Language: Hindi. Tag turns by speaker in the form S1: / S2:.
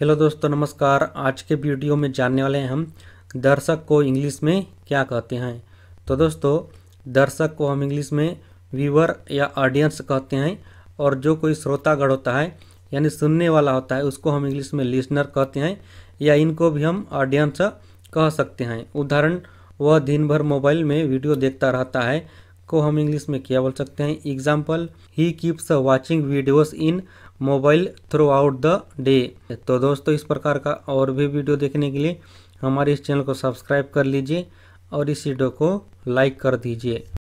S1: हेलो दोस्तों नमस्कार आज के वीडियो में जानने वाले हैं हम दर्शक को इंग्लिश में क्या कहते हैं तो दोस्तों दर्शक को हम इंग्लिश में व्यूवर या ऑडियंस कहते हैं और जो कोई श्रोतागढ़ होता है यानी सुनने वाला होता है उसको हम इंग्लिश में लिसनर कहते हैं या इनको भी हम ऑडियंस कह सकते हैं उदाहरण वह दिन भर मोबाइल में वीडियो देखता रहता है को हम इंग्लिश में क्या बोल सकते हैं एग्जाम्पल ही keeps watching videos in mobile throughout the day तो दोस्तों इस प्रकार का और भी वीडियो देखने के लिए हमारे इस चैनल को सब्सक्राइब कर लीजिए और इस वीडियो को लाइक कर दीजिए